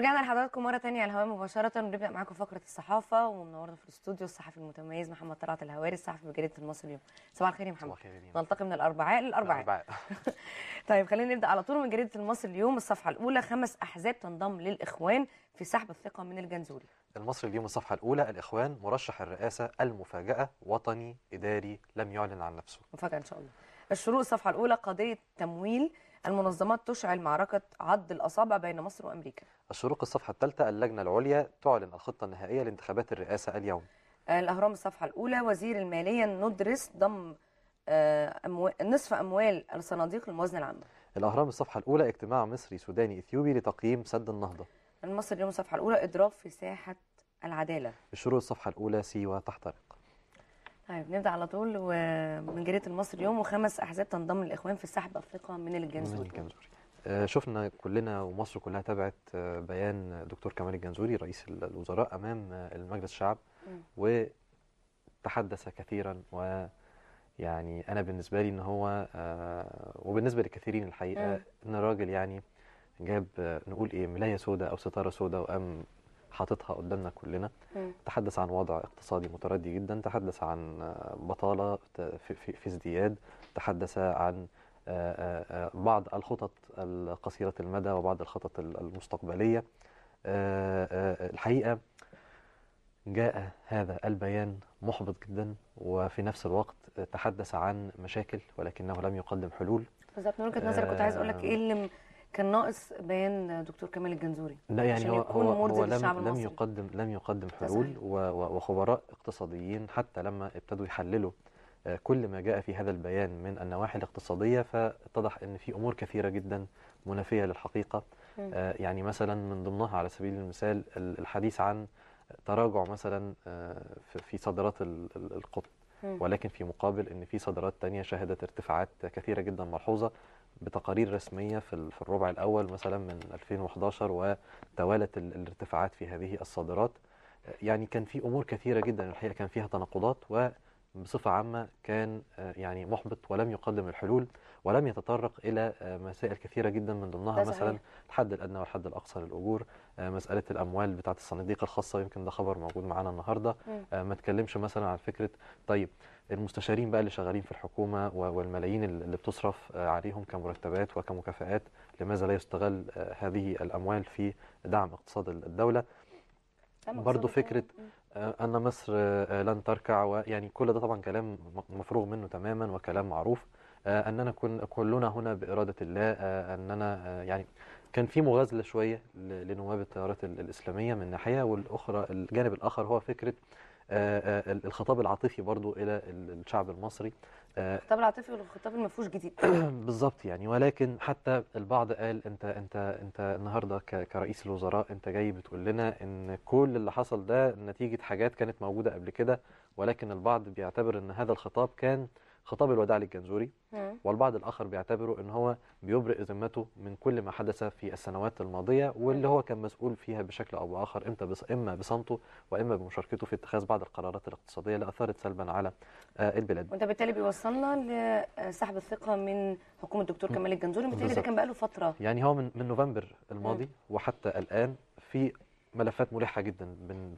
رجعنا لحضراتكم مره تانية على الهواء مباشره ونبدا معاكم فقره الصحافه ومنورنا في الاستوديو الصحفي المتميز محمد طلعت الهواري الصحفي بجريده المصري اليوم صباح الخير يا محمد صباح الخير نلتقي من الاربعاء للاربعاء طيب خلينا نبدا على طول من جريده المصري اليوم الصفحه الاولى خمس احزاب تنضم للاخوان في سحب الثقه من الجنزوري المصري اليوم الصفحة الأولى الإخوان مرشح الرئاسة المفاجأة وطني إداري لم يعلن عن نفسه مفاجأة إن شاء الله الشروق الصفحة الأولى قضية تمويل المنظمات تشعل معركة عض الأصابع بين مصر وأمريكا الشروق الصفحة الثالثة اللجنة العليا تعلن الخطة النهائية لانتخابات الرئاسة اليوم الأهرام الصفحة الأولى وزير المالية ندرس ضم آه، نصف أموال الصناديق الموازنة العامة الأهرام الصفحة الأولى اجتماع مصري سوداني إثيوبي لتقييم سد النهضة المصري اليوم الصفحة الأولى إضراب في ساحة العدالة الشروق الصفحة الأولى سيوة تحترق طيب نبدا على طول ومن جريده المصري اليوم وخمس احزاب تنضم للاخوان في سحب افريقيا من الجنزوري من الجنزوري آه، شفنا كلنا ومصر كلها تابعت آه، بيان دكتور كمال الجنزوري رئيس الوزراء امام آه، المجلس الشعب وتحدث كثيرا و يعني انا بالنسبه لي ان هو وبالنسبه لكثيرين الحقيقه ان الراجل يعني جاب نقول ايه ملايه سوداء او ستاره سوداء وقام حاططها قدامنا كلنا تحدث عن وضع اقتصادي متردي جدا تحدث عن بطالة في, في ازدياد تحدث عن آه، آه، آه، بعض الخطط القصيرة المدى وبعض الخطط المستقبلية الحقيقة جاء هذا البيان محبط جدا وفي نفس الوقت تحدث عن مشاكل ولكنه لم يقدم حلول بالظبط من وجهه نظرك كنت عايز اقول لك ايه اللي كان ناقص بيان دكتور كمال الجنزوري لا يعني هو هو, هو لم, لم يقدم لم يقدم حلول وخبراء اقتصاديين حتى لما ابتدوا يحللوا آه، كل ما جاء في هذا البيان من النواحي الاقتصادية فاتضح أن في أمور كثيرة جدا منافية للحقيقة آه، يعني مثلا من ضمنها على سبيل المثال الحديث عن تراجع مثلا آه، في صادرات القطن ولكن في مقابل أن في صادرات تانية شهدت ارتفاعات كثيرة جدا ملحوظة بتقارير رسمية في الربع الأول مثلا من 2011 وتوالت الارتفاعات في هذه الصادرات يعني كان في أمور كثيرة جدا الحقيقة كان فيها تناقضات وبصفة عامة كان آه، يعني محبط ولم يقدم الحلول ولم يتطرق إلى آه، مسائل كثيرة جدا من ضمنها مثلا الحد الأدنى والحد الأقصى للأجور آه، مسألة الأموال بتاعة الصناديق الخاصة يمكن ده خبر موجود معانا النهاردة آه، ما تكلمش مثلا عن فكرة طيب المستشارين بقى اللي شغالين في الحكومة والملايين اللي بتصرف عليهم كمرتبات وكمكافآت لماذا لا يستغل هذه الأموال في دعم اقتصاد الدولة برضو فكرة أن مصر لن تركع ويعني كل ده طبعا كلام مفروغ منه تماما وكلام معروف آه، أننا كن كلنا هنا بإرادة الله آه، أننا آه، يعني كان في مغازلة شوية لنواب التيارات الإسلامية من ناحية والأخرى الجانب الآخر هو فكرة الخطاب العاطفي برضو إلى الشعب المصري الخطاب العاطفي والخطاب المفهوش جديد بالظبط يعني ولكن حتى البعض قال انت انت انت النهارده كرئيس الوزراء انت جاي بتقول لنا ان كل اللي حصل ده نتيجه حاجات كانت موجوده قبل كده ولكن البعض بيعتبر ان هذا الخطاب كان خطاب الوداع للجنزوري والبعض الآخر بيعتبره أن هو بيبرئ ذمته من كل ما حدث في السنوات الماضية واللي هو كان مسؤول فيها بشكل أو بآخر إمتى بص إما بصمته وإما بمشاركته في اتخاذ بعض القرارات الاقتصادية اللي أثرت سلبا على آه، البلاد وده بالتالي بيوصلنا لسحب الثقة من حكومة الدكتور كمال الجنزوري بالتالي ده كان بقاله فترة يعني هو من, من نوفمبر الماضي وحتى الآن في ملفات ملحة جدا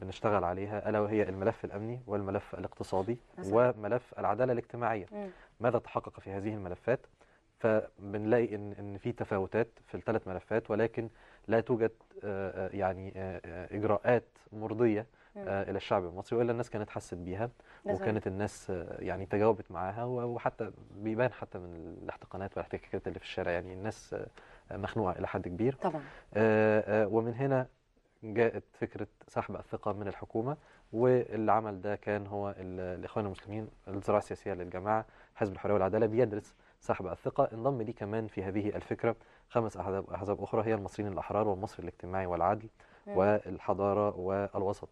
بنشتغل عليها ألا وهي الملف الأمني والملف الاقتصادي وملف العدالة الاجتماعية ماذا تحقق في هذه الملفات فبنلاقي إن, إن في تفاوتات في الثلاث ملفات ولكن لا توجد آه، آه، يعني آه، إجراءات مرضية الى الشعب المصري والا الناس كانت حست بيها وكانت الناس يعني تجاوبت معاها وحتى بيبان حتى من الاحتقانات والاحتكاكات اللي في الشارع يعني الناس مخنوعه الى حد كبير طبعا ومن هنا جاءت فكرة سحب الثقة من الحكومة والعمل ده كان هو الإخوان المسلمين الزراعة السياسية للجماعة حزب الحرية والعدالة بيدرس سحب الثقة انضم لي كمان في هذه الفكرة خمس أحزاب, أحزاب أخرى هي المصريين الأحرار والمصري الاجتماعي والعدل والحضارة والوسط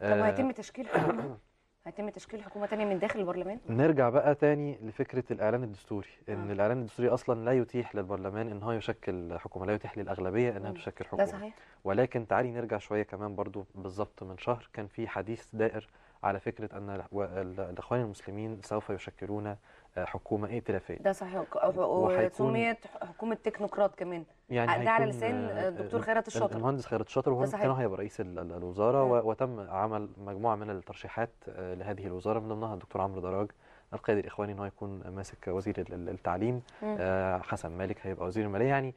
طب هيتم آه، تشكيل حكومة هيتم تشكيل حكومه ثانيه من داخل البرلمان نرجع بقى تاني لفكره الاعلان الدستوري ان آه. الاعلان الدستوري اصلا لا يتيح للبرلمان ان هو يشكل حكومه لا يتيح للاغلبيه انها آه. تشكل حكومه ده صحيح. ولكن تعالي نرجع شويه كمان برضو بالظبط من شهر كان في حديث دائر على فكره ان الاخوان المسلمين سوف يشكلون حكومه ائتلافيه ده صحيح وسميت حكومه تكنوقراط كمان يعني ده على لسان آه، الدكتور آه، خيرت الشاطر المهندس خيرت الشاطر وهو كان هيبقى رئيس الوزاره وتم عمل مجموعه من الترشيحات آه، لهذه الوزاره من ضمنها الدكتور عمرو دراج القائد الاخواني ان هو يكون ماسك وزير التعليم حسن مالك هيبقى وزير الماليه يعني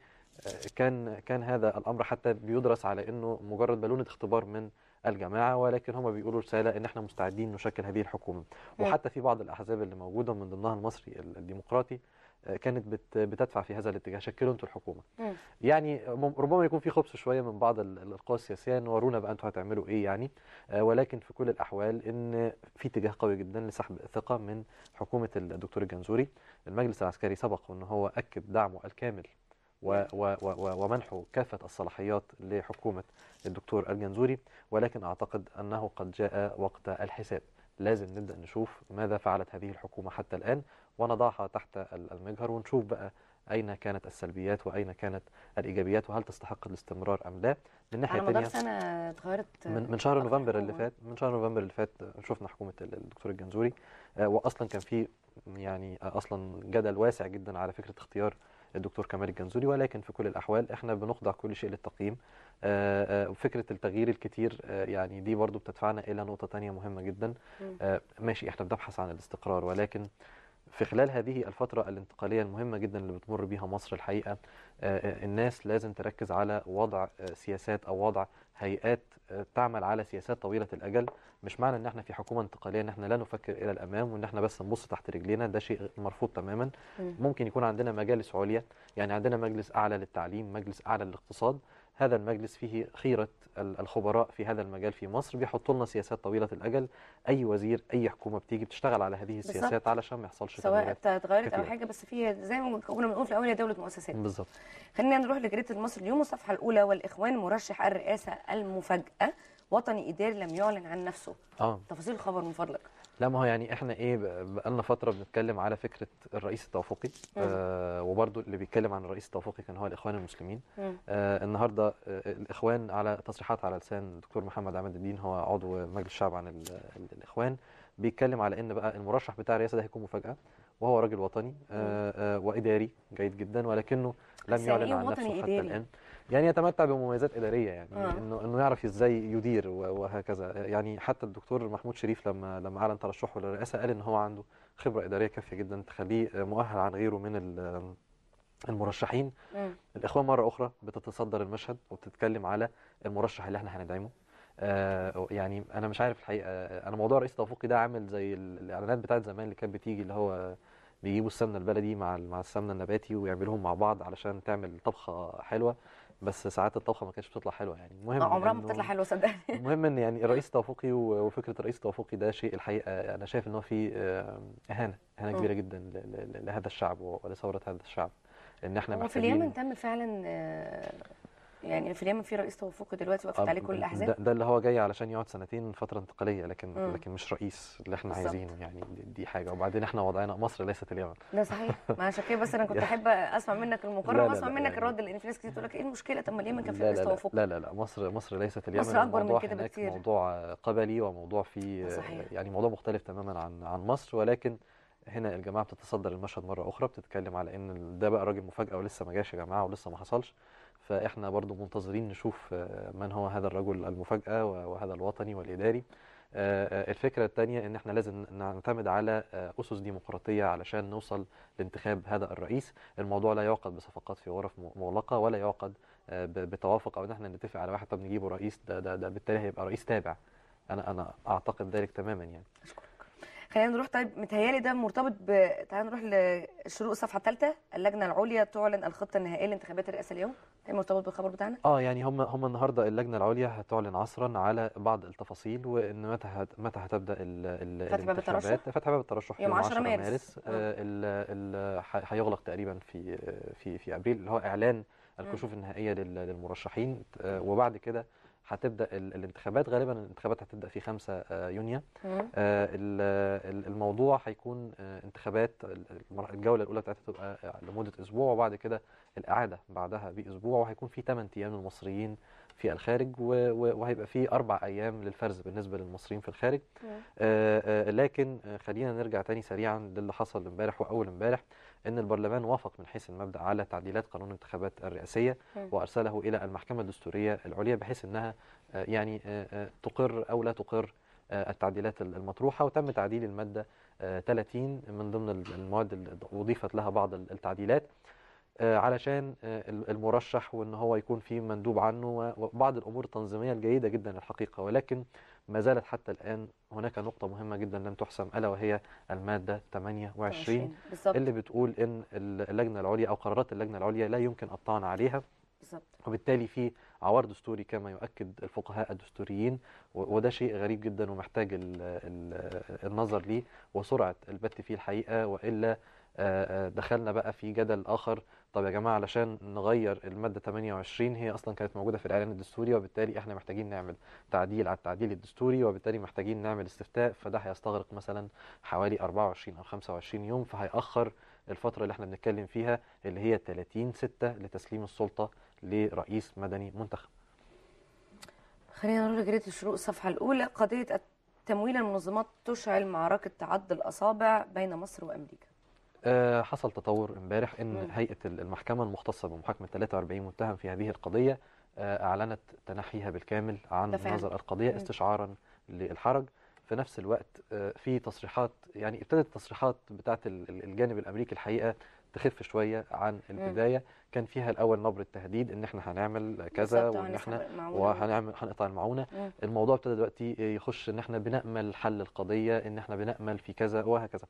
كان كان هذا الامر حتى بيدرس على انه مجرد بالونه اختبار من الجماعه ولكن هم بيقولوا رساله ان احنا مستعدين نشكل هذه الحكومه نعم. وحتى في بعض الاحزاب اللي موجوده من ضمنها المصري الديمقراطي آه، كانت بتدفع في هذا الاتجاه شكلوا انتوا الحكومه م. نعم. يعني ربما يكون في خبص شويه من بعض الالقاء السياسيه ورونا بقى انتوا هتعملوا ايه يعني آه، ولكن في كل الاحوال ان في اتجاه قوي جدا لسحب الثقه من حكومه الدكتور الجنزوري المجلس العسكري سبق ان هو اكد دعمه الكامل ومنح كافة الصلاحيات لحكومة الدكتور الجنزوري ولكن أعتقد أنه قد جاء وقت الحساب لازم نبدأ نشوف ماذا فعلت هذه الحكومة حتى الآن ونضعها تحت المجهر ونشوف بقى أين كانت السلبيات وأين كانت الإيجابيات وهل تستحق الاستمرار أم لا من ناحية على مدار سنة اتغيرت من, من شهر نوفمبر اللي فات من شهر نوفمبر اللي فات شفنا حكومة الدكتور الجنزوري آه، وأصلا كان في يعني أصلا جدل واسع جدا على فكرة اختيار الدكتور كمال الجنزوري ولكن في كل الأحوال احنا بنخضع كل شيء للتقييم آه، آه، فكرة التغيير الكتير آه، يعني دي برضو بتدفعنا إلى نقطة تانية مهمة جدا ماشي احنا بنبحث عن الاستقرار ولكن في خلال هذه الفترة الانتقالية المهمة جدا اللي بتمر بيها مصر الحقيقة الناس لازم تركز على وضع سياسات أو وضع هيئات آه، تعمل على سياسات طويلة الأجل مش معنى ان احنا في حكومة انتقالية ان احنا لا نفكر إلى الأمام وان احنا بس نبص تحت رجلينا ده شيء مرفوض تماما ممكن يكون عندنا مجالس عليا يعني عندنا مجلس أعلى للتعليم مجلس أعلى للاقتصاد هذا المجلس فيه خيرة الخبراء في هذا المجال في مصر بيحطوا لنا سياسات طويلة الأجل أي وزير أي حكومة بتيجي بتشتغل على هذه السياسات علشان ما يحصلش سواء اتغيرت أو حاجة بس فيها زي ما كنا بنقول في الأول هي دولة مؤسسات بالظبط خلينا نروح لجريدة مصر اليوم الصفحة الأولى والإخوان مرشح الرئاسة المفاجأة وطني إداري لم يعلن عن نفسه آه. تفاصيل الخبر من فضلك لا ما هو يعني احنا ايه بقالنا فتره بنتكلم على فكره الرئيس التوافقي آه وبرده اللي بيتكلم عن الرئيس التوافقي كان هو الاخوان المسلمين آه النهارده آه الاخوان على تصريحات على لسان الدكتور محمد عماد الدين هو عضو مجلس الشعب عن الـ الـ الاخوان بيتكلم على ان بقى المرشح بتاع الرئاسه ده هيكون مفاجاه وهو راجل وطني آه آه واداري جيد جدا ولكنه لم يعلن عن نفسه حتى الان يعني يتمتع بمميزات اداريه يعني آه. انه انه يعرف ازاي يدير وهكذا يعني حتى الدكتور محمود شريف لما لما اعلن ترشحه للرئاسه قال ان هو عنده خبره اداريه كافيه جدا تخليه مؤهل عن غيره من المرشحين م. آه. الاخوان مره اخرى بتتصدر المشهد وبتتكلم على المرشح اللي احنا هندعمه آه يعني انا مش عارف الحقيقه انا موضوع الرئيس توفيقي ده عامل زي الاعلانات بتاعت زمان اللي كانت بتيجي اللي هو بيجيبوا السمنه البلدي مع مع السمنه النباتي ويعملوهم مع بعض علشان تعمل طبخه حلوه بس ساعات الطبخه ما كانتش بتطلع حلوه يعني المهم عمرها ما بتطلع حلوه صدقني المهم ان يعني الرئيس التوافقي وفكره الرئيس التوافقي ده شيء الحقيقه انا شايف ان هو في اهانه اهانه كبيره جدا لهذا الشعب ولثوره هذا الشعب ان احنا محتاجين في اليمن تم فعلا آه، يعني في اليمن في رئيس توافقي دلوقتي وقفت آه، عليه كل الاحزاب ده, ده اللي هو جاي علشان يقعد سنتين فتره انتقاليه لكن مم. لكن مش رئيس اللي احنا عايزينه يعني دي حاجه وبعدين احنا وضعنا مصر ليست اليمن ده صحيح ما عشان كده بس انا كنت احب اسمع منك المقارنه واسمع منك يعني الرد لان في ناس كتير تقول لك ايه المشكله طب ما اليمن كان في رئيس توافقي لا لا لا مصر مصر ليست اليمن مصر اكبر من كده بكتير موضوع قبلي وموضوع فيه صحيح. يعني موضوع مختلف تماما عن عن مصر ولكن هنا الجماعه بتتصدر المشهد مره اخرى بتتكلم على ان ده بقى راجل مفاجاه ولسه ما جاش يا جماعه ولسه ما حصلش فاحنا برضو منتظرين نشوف آه، من هو هذا الرجل المفاجأة وهذا الوطني والإداري آه، آه، الفكرة الثانية ان احنا لازم نعتمد على أسس ديمقراطية علشان نوصل لانتخاب هذا الرئيس الموضوع لا يعقد بصفقات في غرف مغلقة ولا يعقد بتوافق أو ان احنا نتفق على واحد طب نجيبه رئيس ده, ده, ده بالتالي هيبقى رئيس تابع أنا أنا أعتقد ذلك تماما يعني خلينا نروح طيب متهيالي ده مرتبط ب تعالى نروح لشروق الصفحه الثالثه اللجنه العليا تعلن الخطه النهائيه لانتخابات الرئاسه اليوم ده مرتبط بالخبر بتاعنا اه يعني هم هم النهارده اللجنه العليا هتعلن عصرا على بعض التفاصيل وان متى هت... متى هتبدا ال... ال... باب الترشح فتح باب الترشح يوم 10 مارس, مارس. آه, آه. هيغلق تقريبا في في في ابريل اللي هو اعلان الكشوف النهائيه للمرشحين آه، وبعد كده هتبدا الانتخابات غالبا الانتخابات هتبدا في 5 آه، يونيو آه، الموضوع هيكون آه، انتخابات الجوله الاولى بتاعتها تبقى لمده اسبوع وبعد كده الاعاده بعدها باسبوع وهيكون في 8 ايام للمصريين في الخارج وهيبقى في أربع أيام للفرز بالنسبة للمصريين في الخارج آه، آه، لكن آه، خلينا نرجع تاني سريعا للي حصل امبارح وأول امبارح أن البرلمان وافق من حيث المبدأ على تعديلات قانون الانتخابات الرئاسية وأرسله إلى المحكمة الدستورية العليا بحيث أنها يعني تقر أو لا تقر التعديلات المطروحة وتم تعديل المادة 30 من ضمن المواد اللي أضيفت لها بعض التعديلات آه، علشان آه، المرشح وان هو يكون في مندوب عنه وبعض الامور التنظيميه الجيده جدا الحقيقه ولكن ما زالت حتى الان هناك نقطه مهمه جدا لم تحسم الا وهي الماده 28 اللي بتقول ان اللجنه العليا او قرارات اللجنه العليا لا يمكن الطعن عليها بالظبط وبالتالي في عوار دستوري كما يؤكد الفقهاء الدستوريين وده شيء غريب جدا ومحتاج الـ الـ النظر ليه وسرعه البت فيه الحقيقه والا آه، دخلنا بقى في جدل اخر طب يا جماعه علشان نغير الماده 28 هي اصلا كانت موجوده في الاعلان الدستوري وبالتالي احنا محتاجين نعمل تعديل على التعديل الدستوري وبالتالي محتاجين نعمل استفتاء فده هيستغرق مثلا حوالي 24 او 25 يوم فهيأخر الفترة اللي احنا بنتكلم فيها اللي هي 30 6 لتسليم السلطة لرئيس مدني منتخب خلينا نروح لجريدة الشروق الصفحة الأولى قضية تمويل المنظمات تشعل معركة تعد الأصابع بين مصر وأمريكا آه، حصل تطور امبارح ان هيئه المحكمه المختصه بمحاكمه 43 متهم في هذه القضيه آه، اعلنت تنحيها بالكامل عن نظر القضيه استشعارا للحرج في نفس الوقت آه، في تصريحات يعني ابتدت التصريحات بتاعه الجانب الامريكي الحقيقه تخف شويه عن البدايه كان فيها الاول نبره تهديد ان احنا هنعمل كذا وان احنا وهنعمل هنقطع المعونه مم. الموضوع ابتدى دلوقتي يخش ان احنا بنامل حل القضيه ان احنا بنامل في كذا وهكذا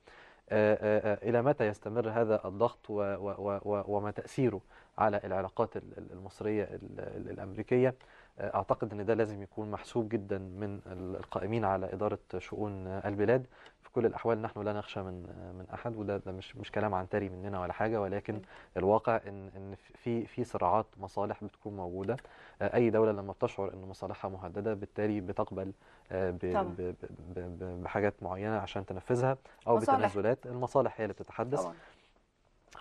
آه، آه، آه، إلى متى يستمر هذا الضغط وما تأثيره على العلاقات المصرية الأمريكية أعتقد أن ده لازم يكون محسوب جدا من القائمين على إدارة شؤون البلاد كل الأحوال نحن لا نخشى من من أحد وده ده مش مش كلام عنتري مننا ولا حاجة ولكن الواقع إن إن في في صراعات مصالح بتكون موجودة آه، أي دولة لما بتشعر إن مصالحها مهددة بالتالي بتقبل آه، بحاجات معينة عشان تنفذها أو مصالح. بتنازلات المصالح هي اللي بتتحدث طبعا.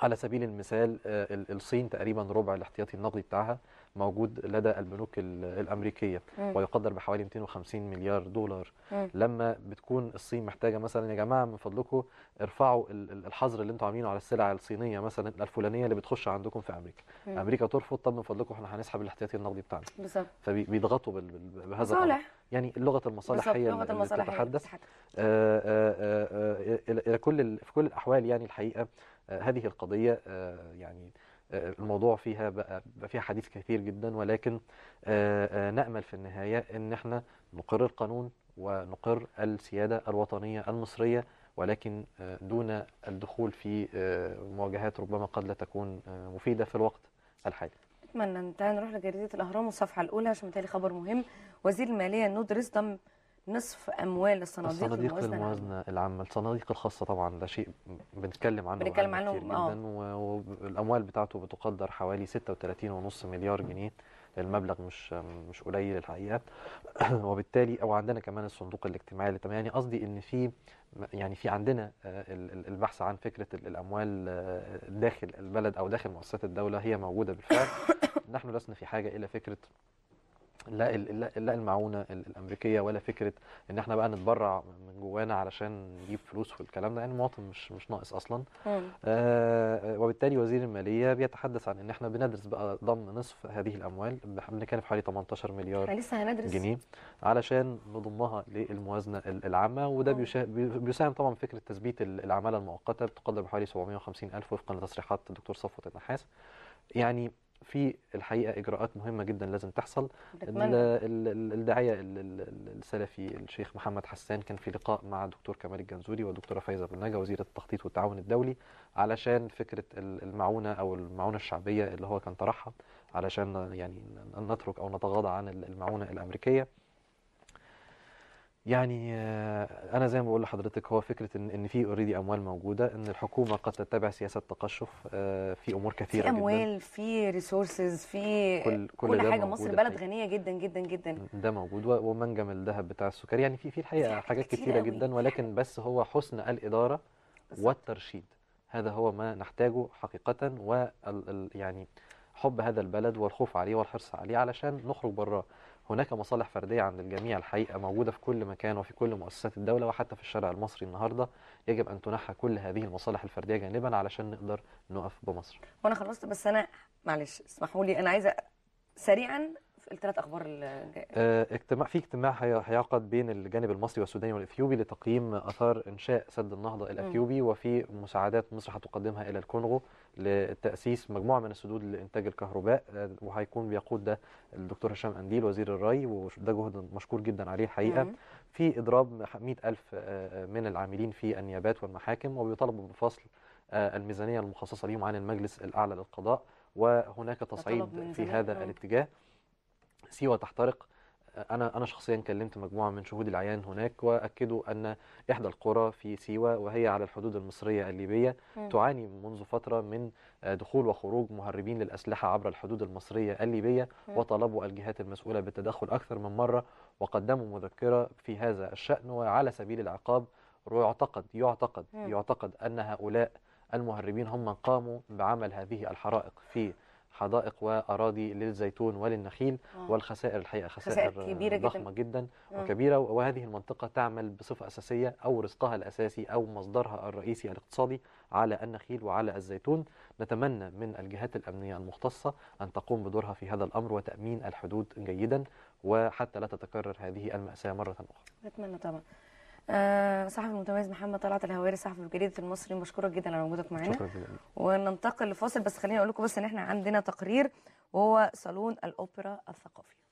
على سبيل المثال آه، الصين تقريبا ربع الاحتياطي النقدي بتاعها موجود لدى البنوك الامريكيه م. ويقدر بحوالي 250 مليار دولار م. لما بتكون الصين محتاجه مثلا يا جماعه من فضلكم ارفعوا الحظر اللي انتم عاملينه على السلع الصينيه مثلا الفلانيه اللي بتخش عندكم في امريكا م. امريكا ترفض طب من فضلكم احنا هنسحب الاحتياطي النقدي بتاعنا بالظبط فبيضغطوا بهذا مصالح يعني لغه المصالح هي لغة المصالح اللي تتحدث آه، آه، آه، الى كل في كل الاحوال يعني الحقيقه هذه القضيه يعني الموضوع فيها بقى, فيها حديث كثير جدا ولكن آه، آه، نأمل في النهاية ان احنا نقر القانون ونقر السيادة الوطنية المصرية ولكن آه، دون الدخول في مواجهات ربما قد لا تكون مفيدة في الوقت الحالي اتمنى تعالى نروح لجريده الاهرام والصفحه الاولى عشان تالي خبر مهم وزير الماليه نود رزدم نصف اموال الصناديق, الصناديق الموازنه العامه الصناديق الخاصه طبعا ده شيء بنتكلم عنه بنتكلم عنه كتير جدا آه. والاموال بتاعته بتقدر حوالي 36.5 مليار جنيه المبلغ مش مش قليل الحقيقه وبالتالي او عندنا كمان الصندوق الاجتماعي يعني قصدي ان في يعني في عندنا آه، البحث عن فكره الاموال آه، داخل البلد او داخل مؤسسات الدوله هي موجوده بالفعل نحن لسنا في حاجه الى فكره لا لا المعونه الامريكيه ولا فكره ان احنا بقى نتبرع من جوانا علشان نجيب فلوس والكلام ده يعني المواطن مش مش ناقص اصلا آه وبالتالي وزير الماليه بيتحدث عن ان احنا بندرس بقى ضم نصف هذه الاموال في حوالي 18 مليار لسه هندرس جنيه علشان نضمها للموازنه العامه وده بيساهم طبعا في فكره تثبيت العماله المؤقته بتقدر بحوالي 750 الف وفقا لتصريحات الدكتور صفوت النحاس يعني في الحقيقه اجراءات مهمه جدا لازم تحصل الداعيه السلفي الشيخ محمد حسان كان في لقاء مع دكتور كمال الجنزوري والدكتوره فايزه بالنجا وزيره التخطيط والتعاون الدولي علشان فكره المعونه او المعونه الشعبيه اللي هو كان طرحها علشان يعني نترك او نتغاضى عن المعونه الامريكيه يعني آه، انا زي ما بقول لحضرتك هو فكره ان ان في اوريدي اموال موجوده ان الحكومه قد تتبع سياسه تقشف آه، في امور كثيره في اموال في ريسورسز في كل, كل, كل حاجه مصر بلد غنيه جدا جدا جدا ده موجود ومنجم الذهب بتاع السكر يعني في في الحقيقه حاجات كثيره جدا ولكن بس هو حسن الاداره والترشيد هذا هو ما نحتاجه حقيقه و يعني حب هذا البلد والخوف عليه والحرص عليه علشان نخرج براه هناك مصالح فردية عند الجميع الحقيقة موجودة في كل مكان وفي كل مؤسسات الدولة وحتى في الشارع المصري النهاردة يجب أن تنحى كل هذه المصالح الفردية جانبا علشان نقدر نقف بمصر وأنا خلصت بس أنا معلش اسمحوا لي أنا عايزة سريعا الثلاث اخبار آه، اجتماع في اجتماع هيعقد بين الجانب المصري والسوداني والاثيوبي لتقييم اثار انشاء سد النهضه الاثيوبي وفي مساعدات مصر هتقدمها الى الكونغو لتأسيس مجموعة من السدود لإنتاج الكهرباء آه، وهيكون بيقود ده الدكتور هشام أنديل وزير الري وده جهد مشكور جدا عليه الحقيقة في إضراب 100 ألف آه، آه، من العاملين في النيابات والمحاكم وبيطالبوا بفصل الميزانية المخصصة ليهم عن المجلس الأعلى للقضاء وهناك تصعيد في هذا الاتجاه سيوة تحترق انا انا شخصيا كلمت مجموعه من شهود العيان هناك واكدوا ان احدى القرى في سيوه وهي على الحدود المصريه الليبيه م. تعاني منذ فتره من دخول وخروج مهربين للاسلحه عبر الحدود المصريه الليبيه م. وطلبوا الجهات المسؤوله بالتدخل اكثر من مره وقدموا مذكره في هذا الشان وعلى سبيل العقاب يعتقد يعتقد م. يعتقد ان هؤلاء المهربين هم من قاموا بعمل هذه الحرائق في حدائق واراضي للزيتون وللنخيل آه. والخسائر الحقيقه خسائر, خسائر كبيرة ضخمه جدا, جداً آه. وكبيره وهذه المنطقه تعمل بصفه اساسيه او رزقها الاساسي او مصدرها الرئيسي الاقتصادي على النخيل وعلى الزيتون نتمنى من الجهات الامنيه المختصه ان تقوم بدورها في هذا الامر وتامين الحدود جيدا وحتى لا تتكرر هذه الماساه مره اخرى. نتمنى طبعا. آه صحفي المتميز محمد طلعت الهواري صحفي الجريدة المصري مشكورة جدا على وجودك معانا وننتقل لفاصل بس خليني اقول لكم بس ان احنا عندنا تقرير وهو صالون الاوبرا الثقافي